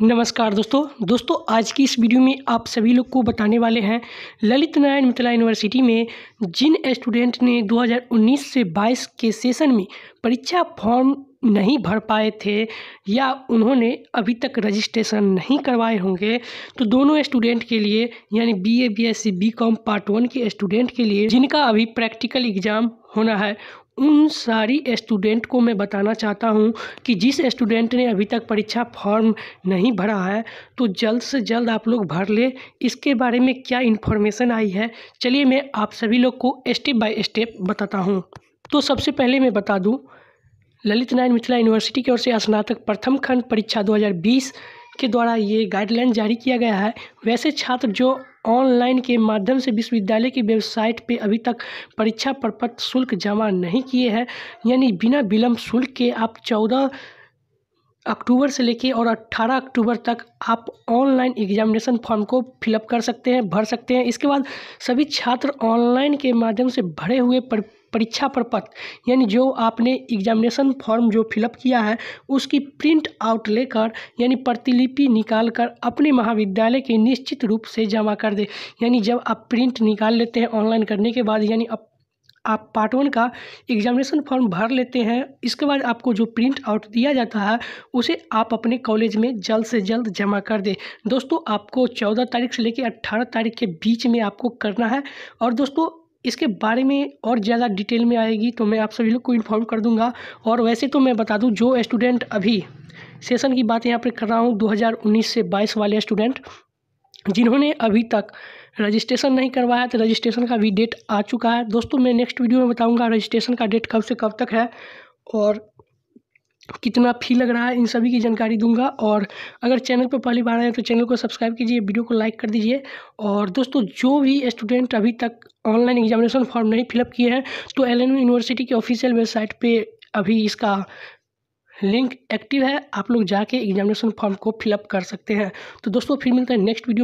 नमस्कार दोस्तों दोस्तों आज की इस वीडियो में आप सभी लोग को बताने वाले हैं ललित नारायण मिथिला यूनिवर्सिटी में जिन स्टूडेंट ने 2019 से 22 के सेशन में परीक्षा फॉर्म नहीं भर पाए थे या उन्होंने अभी तक रजिस्ट्रेशन नहीं करवाए होंगे तो दोनों स्टूडेंट के लिए यानी B A B S C B com part one के स्टूडेंट के लिए जिनका अभी प्रैक्टिकल एग्ज़ाम होना है उन सारी स्टूडेंट को मैं बताना चाहता हूँ कि जिस स्टूडेंट ने अभी तक परीक्षा फॉर्म नहीं भरा है तो जल्द से जल्द आप लोग भर ले इसके बारे में क्या इन्फॉर्मेशन आई है चलिए मैं आप सभी लोग को स्टेप बाय स्टेप बताता हूँ तो सबसे पहले मैं बता दूँ ललित नारायण मिथिला यूनिवर्सिटी की ओर से स्नातक प्रथम खंड परीक्षा दो के द्वारा ये गाइडलाइन जारी किया गया है वैसे छात्र जो ऑनलाइन के माध्यम से विश्वविद्यालय की वेबसाइट पे अभी तक परीक्षा प्रपत्र शुल्क जमा नहीं किए हैं यानी बिना विलम्ब शुल्क के आप चौदह अक्टूबर से लेके और 18 अक्टूबर तक आप ऑनलाइन एग्जामिनेशन फॉर्म को फिलअप कर सकते हैं भर सकते हैं इसके बाद सभी छात्र ऑनलाइन के माध्यम से भरे हुए पर परीक्षा प्रपत्र यानी जो आपने एग्जामिनेशन फॉर्म जो फिलअप किया है उसकी प्रिंट आउट लेकर यानी प्रतिलिपि निकाल कर अपने महाविद्यालय के निश्चित रूप से जमा कर दे यानी जब आप प्रिंट निकाल लेते हैं ऑनलाइन करने के बाद यानी आप आप पार्ट वन का एग्जामिनेशन फॉर्म भर लेते हैं इसके बाद आपको जो प्रिंट आउट दिया जाता है उसे आप अपने कॉलेज में जल्द से जल्द जमा कर दें दोस्तों आपको चौदह तारीख से लेकर अट्ठारह तारीख के बीच में आपको करना है और दोस्तों इसके बारे में और ज़्यादा डिटेल में आएगी तो मैं आप सभी लोग को इन्फॉर्म कर दूंगा और वैसे तो मैं बता दूं जो स्टूडेंट अभी सेशन की बात यहाँ पर कर रहा हूँ 2019 से 22 वाले स्टूडेंट जिन्होंने अभी तक रजिस्ट्रेशन नहीं करवाया तो रजिस्ट्रेशन का भी डेट आ चुका है दोस्तों मैं नेक्स्ट वीडियो में बताऊँगा रजिस्ट्रेशन का डेट कब से कब तक है और कितना फ़ी लग रहा है इन सभी की जानकारी दूंगा और अगर चैनल पर पहली बार आए तो चैनल को सब्सक्राइब कीजिए वीडियो को लाइक कर दीजिए और दोस्तों जो भी स्टूडेंट अभी तक ऑनलाइन एग्जामिनेशन फॉर्म नहीं फिलअप किए हैं तो एल यूनिवर्सिटी की ऑफिशियल वेबसाइट पर अभी इसका लिंक एक्टिव है आप लोग जाके एग्जामिनेशन फॉर्म को फिलअप कर सकते हैं तो दोस्तों फिर मिलते हैं नेक्स्ट वीडियो